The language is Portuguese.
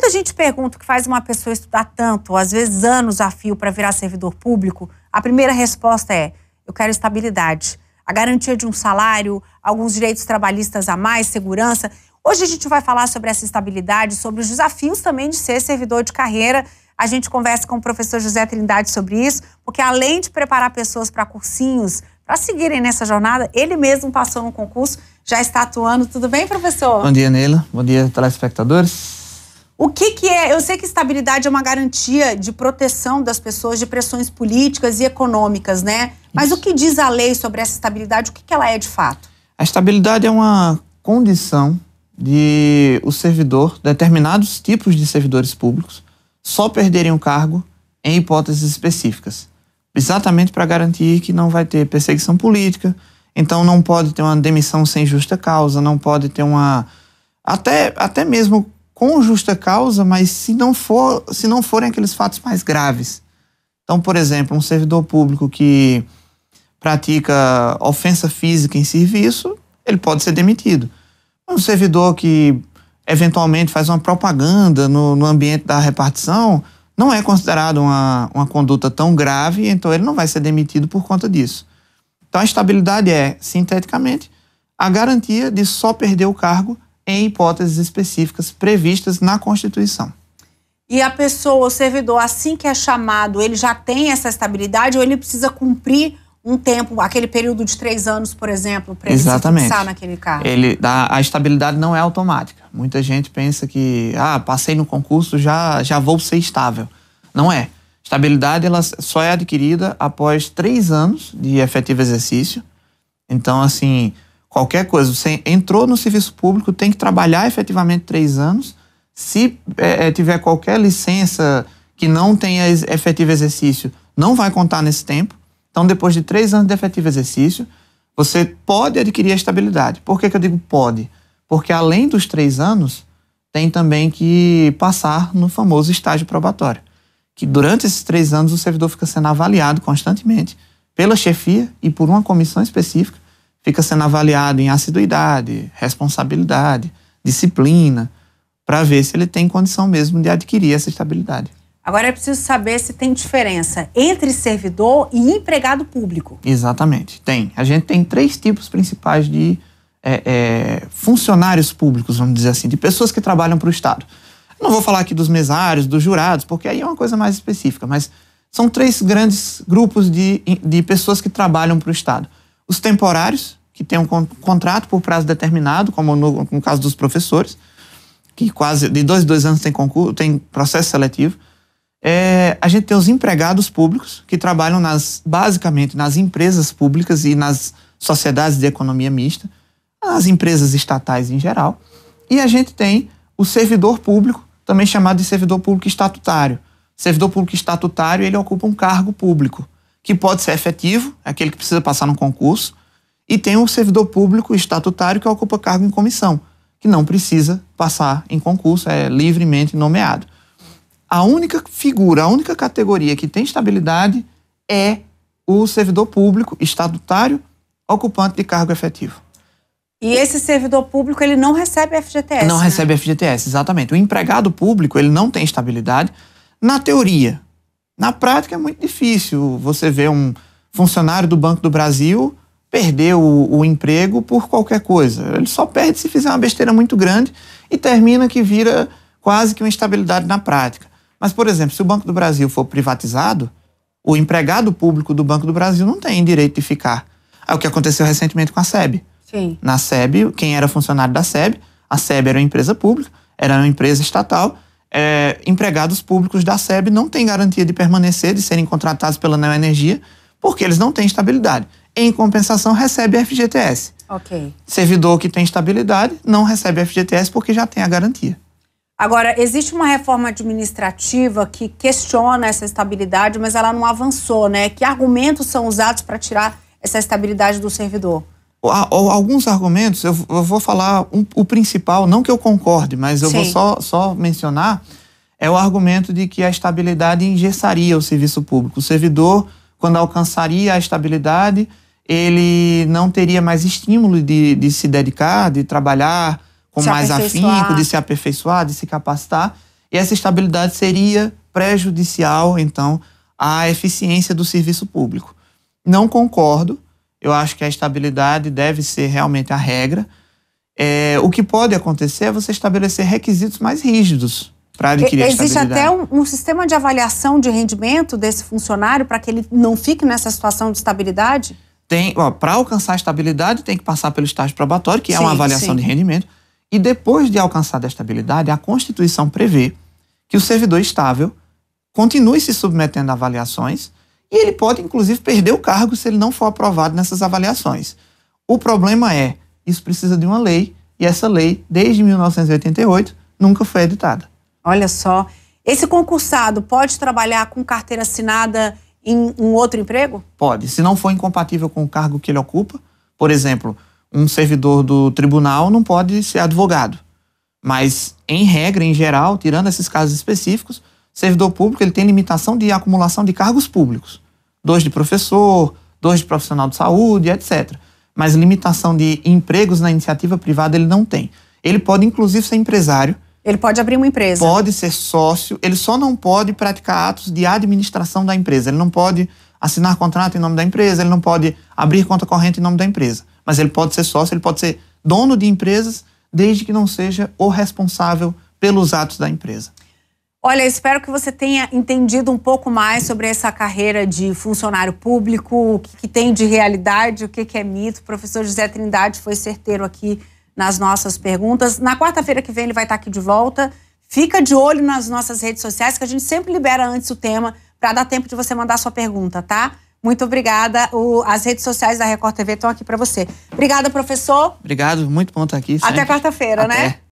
Quando a gente pergunta o que faz uma pessoa estudar tanto, às vezes anos a fio, para virar servidor público, a primeira resposta é: eu quero estabilidade, a garantia de um salário, alguns direitos trabalhistas a mais, segurança. Hoje a gente vai falar sobre essa estabilidade, sobre os desafios também de ser servidor de carreira. A gente conversa com o professor José Trindade sobre isso, porque além de preparar pessoas para cursinhos, para seguirem nessa jornada, ele mesmo passou no concurso, já está atuando. Tudo bem, professor? Bom dia, Neila. Bom dia, telespectadores. O que, que é? Eu sei que estabilidade é uma garantia de proteção das pessoas de pressões políticas e econômicas, né? Mas Isso. o que diz a lei sobre essa estabilidade? O que, que ela é de fato? A estabilidade é uma condição de o servidor, determinados tipos de servidores públicos, só perderem o cargo em hipóteses específicas. Exatamente para garantir que não vai ter perseguição política, então não pode ter uma demissão sem justa causa, não pode ter uma. Até, até mesmo com justa causa, mas se não, for, se não forem aqueles fatos mais graves. Então, por exemplo, um servidor público que pratica ofensa física em serviço, ele pode ser demitido. Um servidor que eventualmente faz uma propaganda no, no ambiente da repartição, não é considerado uma, uma conduta tão grave, então ele não vai ser demitido por conta disso. Então a estabilidade é, sinteticamente, a garantia de só perder o cargo em hipóteses específicas previstas na Constituição. E a pessoa, o servidor, assim que é chamado, ele já tem essa estabilidade ou ele precisa cumprir um tempo, aquele período de três anos, por exemplo, para ele Exatamente. se fixar naquele cargo? Ele, a, a estabilidade não é automática. Muita gente pensa que, ah, passei no concurso, já, já vou ser estável. Não é. Estabilidade ela só é adquirida após três anos de efetivo exercício. Então, assim, qualquer coisa. Você entrou no serviço público, tem que trabalhar efetivamente três anos. Se é, é tiver qualquer licença que não tenha efetivo exercício, não vai contar nesse tempo. Então, depois de três anos de efetivo exercício, você pode adquirir a estabilidade. Por que, que eu digo pode? Porque além dos três anos, tem também que passar no famoso estágio probatório. Que durante esses três anos o servidor fica sendo avaliado constantemente pela chefia e por uma comissão específica fica sendo avaliado em assiduidade, responsabilidade, disciplina, para ver se ele tem condição mesmo de adquirir essa estabilidade. Agora é preciso saber se tem diferença entre servidor e empregado público. Exatamente, tem. A gente tem três tipos principais de é, é, funcionários públicos, vamos dizer assim, de pessoas que trabalham para o Estado. Não vou falar aqui dos mesários, dos jurados, porque aí é uma coisa mais específica, mas são três grandes grupos de, de pessoas que trabalham para o Estado os temporários, que têm um contrato por prazo determinado, como no, no caso dos professores, que quase de dois em dois anos tem concurso, tem processo seletivo. É, a gente tem os empregados públicos que trabalham nas basicamente nas empresas públicas e nas sociedades de economia mista, nas empresas estatais em geral. E a gente tem o servidor público, também chamado de servidor público estatutário. Servidor público estatutário, ele ocupa um cargo público que pode ser efetivo, é aquele que precisa passar no concurso, e tem o servidor público estatutário que ocupa cargo em comissão, que não precisa passar em concurso, é livremente nomeado. A única figura, a única categoria que tem estabilidade é o servidor público estatutário ocupante de cargo efetivo. E esse servidor público, ele não recebe FGTS. Não né? recebe FGTS, exatamente. O empregado público, ele não tem estabilidade. Na teoria, na prática é muito difícil você ver um funcionário do Banco do Brasil perder o, o, emprego por qualquer coisa. Ele só perde se fizer uma besteira muito grande e termina que vira quase que uma instabilidade na prática. Mas, por exemplo, se o Banco do Brasil for privatizado, o empregado público do Banco do Brasil não tem direito de ficar. É o que aconteceu recentemente com a SEB. Sim. Na SEB, quem era funcionário da SEB, a SEB era uma empresa pública, era uma empresa estatal, é, empregados públicos da SEB não têm garantia de permanecer, de serem contratados pela Neoenergia, porque eles não têm estabilidade. Em compensação, recebe FGTS. Ok. Servidor que tem estabilidade não recebe FGTS porque já tem a garantia. Agora, existe uma reforma administrativa que questiona essa estabilidade, mas ela não avançou, né? Que argumentos são usados para tirar essa estabilidade do servidor? alguns argumentos, eu, vou falar um, o principal, não que eu concorde, mas eu Sim. vou só, só mencionar, é o argumento de que a estabilidade engessaria o serviço público. O servidor, quando alcançaria a estabilidade, ele não teria mais estímulo de, de se dedicar, de trabalhar com se mais afinco, de se aperfeiçoar, de se capacitar. E essa estabilidade seria prejudicial, então, à eficiência do serviço público. Não concordo eu acho que a estabilidade deve ser realmente a regra. É, o que pode acontecer é você estabelecer requisitos mais rígidos para adquirir Existe até um, um, sistema de avaliação de rendimento desse funcionário para que ele não fique nessa situação de estabilidade? Tem, para alcançar a estabilidade, tem que passar pelo estágio probatório, que sim, é uma avaliação sim. de rendimento. E depois de alcançada a estabilidade, a Constituição prevê que o servidor estável continue se submetendo a avaliações e ele pode, inclusive, perder o cargo se ele não for aprovado nessas avaliações. O problema é, isso precisa de uma lei, e essa lei, desde 1988, nunca foi editada. Olha só. Esse concursado pode trabalhar com carteira assinada em um outro emprego? Pode, se não for incompatível com o cargo que ele ocupa. Por exemplo, um servidor do tribunal não pode ser advogado. Mas, em regra, em geral, tirando esses casos específicos, Servidor público ele tem limitação de acumulação de cargos públicos, dois de professor, dois de profissional de saúde, etc. Mas limitação de empregos na iniciativa privada ele não tem. Ele pode inclusive ser empresário. Ele pode abrir uma empresa. Pode ser sócio. Ele só não pode praticar atos de administração da empresa. Ele não pode assinar contrato em nome da empresa. Ele não pode abrir conta corrente em nome da empresa. Mas ele pode ser sócio. Ele pode ser dono de empresas, desde que não seja o responsável pelos atos da empresa. Olha, espero que você tenha entendido um pouco mais sobre essa carreira de funcionário público, o que, que tem de realidade, o que, que é mito. O professor José Trindade foi certeiro aqui nas nossas perguntas. Na quarta-feira que vem ele vai estar aqui de volta. Fica de olho nas nossas redes sociais, que a gente sempre libera antes o tema, para dar tempo de você mandar sua pergunta, tá? Muito obrigada. O, as redes sociais da Record TV estão aqui para você. Obrigada, professor. Obrigado, muito bom estar aqui. Sempre. Até quarta-feira, né?